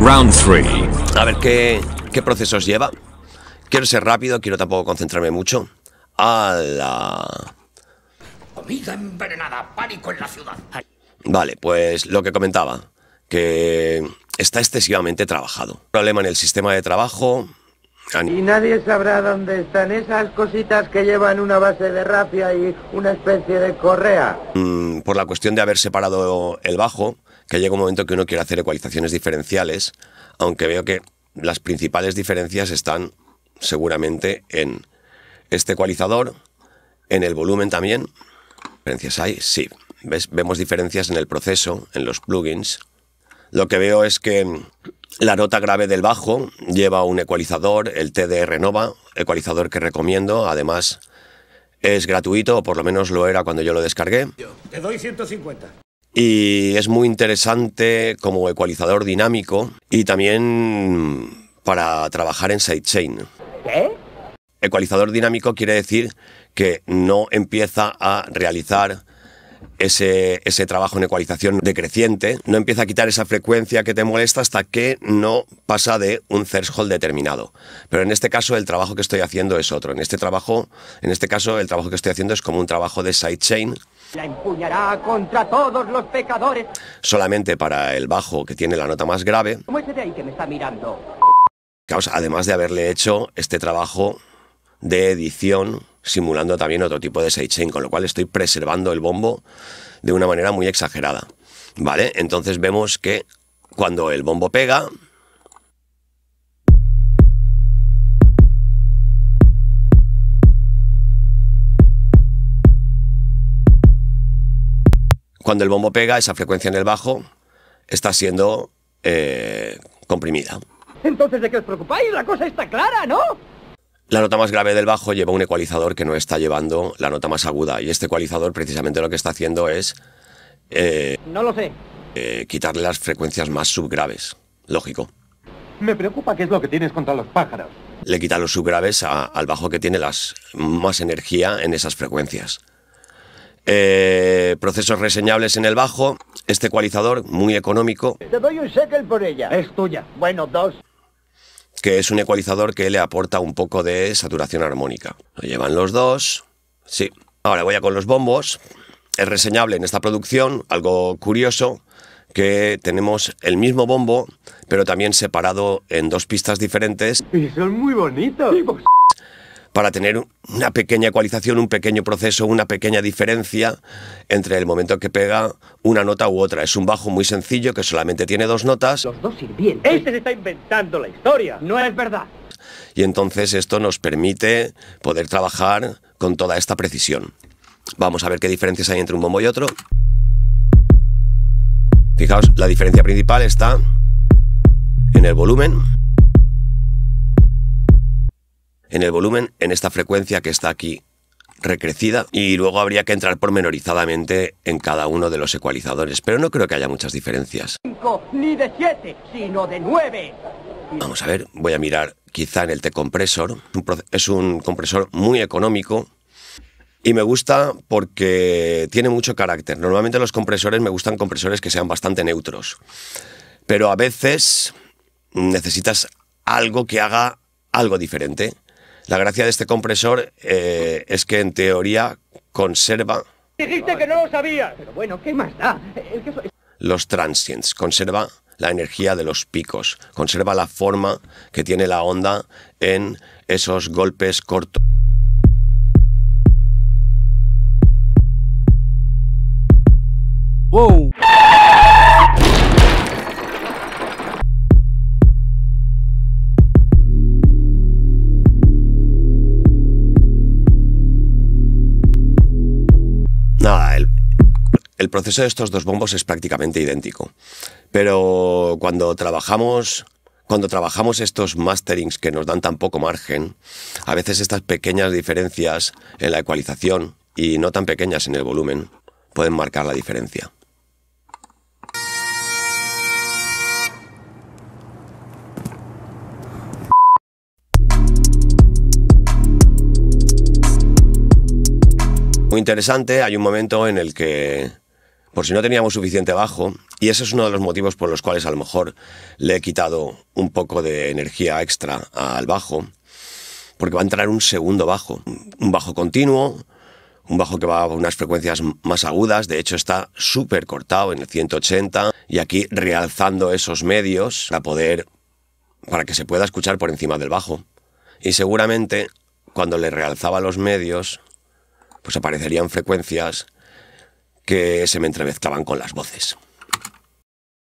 Round 3. A ver, ¿qué, ¿qué procesos lleva? Quiero ser rápido, quiero tampoco concentrarme mucho. A la... Comida envenenada, pánico en la ciudad. Vale, pues lo que comentaba, que está excesivamente trabajado. Problema en el sistema de trabajo. Y nadie sabrá dónde están esas cositas que llevan una base de rafia y una especie de correa. Mm, por la cuestión de haber separado el bajo, que llega un momento que uno quiere hacer ecualizaciones diferenciales, aunque veo que las principales diferencias están seguramente en este ecualizador, en el volumen también. ¿Diferencias hay? Sí. Vemos diferencias en el proceso, en los plugins. Lo que veo es que la nota grave del bajo lleva un ecualizador, el TDR Nova, ecualizador que recomiendo. Además, es gratuito, o por lo menos lo era cuando yo lo descargué. Te doy 150 y es muy interesante como ecualizador dinámico y también para trabajar en sidechain. ¿Qué? Ecualizador dinámico quiere decir que no empieza a realizar ese, ese trabajo en ecualización decreciente, no empieza a quitar esa frecuencia que te molesta hasta que no pasa de un threshold determinado. Pero en este caso el trabajo que estoy haciendo es otro. En este trabajo, en este caso el trabajo que estoy haciendo es como un trabajo de sidechain. La empuñará contra todos los pecadores. Solamente para el bajo que tiene la nota más grave. ahí que me está mirando? Además de haberle hecho este trabajo de edición simulando también otro tipo de sidechain, con lo cual estoy preservando el bombo de una manera muy exagerada. ¿Vale? Entonces vemos que cuando el bombo pega, cuando el bombo pega, esa frecuencia en el bajo está siendo eh, comprimida. Entonces, ¿de qué os preocupáis? La cosa está clara, ¿no? La nota más grave del bajo lleva un ecualizador que no está llevando la nota más aguda. Y este ecualizador precisamente lo que está haciendo es... Eh, no lo sé. Eh, quitarle las frecuencias más subgraves. Lógico. Me preocupa qué es lo que tienes contra los pájaros. Le quita los subgraves a, al bajo que tiene las, más energía en esas frecuencias. Eh, procesos reseñables en el bajo. Este ecualizador, muy económico. Te doy un shekel por ella. Es tuya. Bueno, dos que es un ecualizador que le aporta un poco de saturación armónica. Lo llevan los dos. Sí. Ahora voy a con los bombos. Es reseñable en esta producción, algo curioso, que tenemos el mismo bombo, pero también separado en dos pistas diferentes. Y son muy bonitos. Pues, para tener una pequeña ecualización, un pequeño proceso, una pequeña diferencia entre el momento que pega una nota u otra. Es un bajo muy sencillo que solamente tiene dos notas. Los dos sirvientes. Este se está inventando la historia. No es verdad. Y entonces esto nos permite poder trabajar con toda esta precisión. Vamos a ver qué diferencias hay entre un bombo y otro. Fijaos, la diferencia principal está en el volumen en el volumen, en esta frecuencia que está aquí recrecida y luego habría que entrar pormenorizadamente en cada uno de los ecualizadores, pero no creo que haya muchas diferencias. Vamos a ver, voy a mirar quizá en el t compresor Es un compresor muy económico y me gusta porque tiene mucho carácter. Normalmente los compresores me gustan compresores que sean bastante neutros, pero a veces necesitas algo que haga algo diferente. La gracia de este compresor eh, es que en teoría conserva... que no lo bueno, ¿qué más da? Los transients, conserva la energía de los picos, conserva la forma que tiene la onda en esos golpes cortos. el proceso de estos dos bombos es prácticamente idéntico. Pero cuando trabajamos cuando trabajamos estos masterings que nos dan tan poco margen, a veces estas pequeñas diferencias en la ecualización y no tan pequeñas en el volumen pueden marcar la diferencia. Muy interesante, hay un momento en el que por si no teníamos suficiente bajo, y ese es uno de los motivos por los cuales a lo mejor le he quitado un poco de energía extra al bajo, porque va a entrar un segundo bajo, un bajo continuo, un bajo que va a unas frecuencias más agudas, de hecho está súper cortado en el 180, y aquí realzando esos medios para poder, para que se pueda escuchar por encima del bajo. Y seguramente cuando le realzaba los medios, pues aparecerían frecuencias que se me entremezclaban con las voces.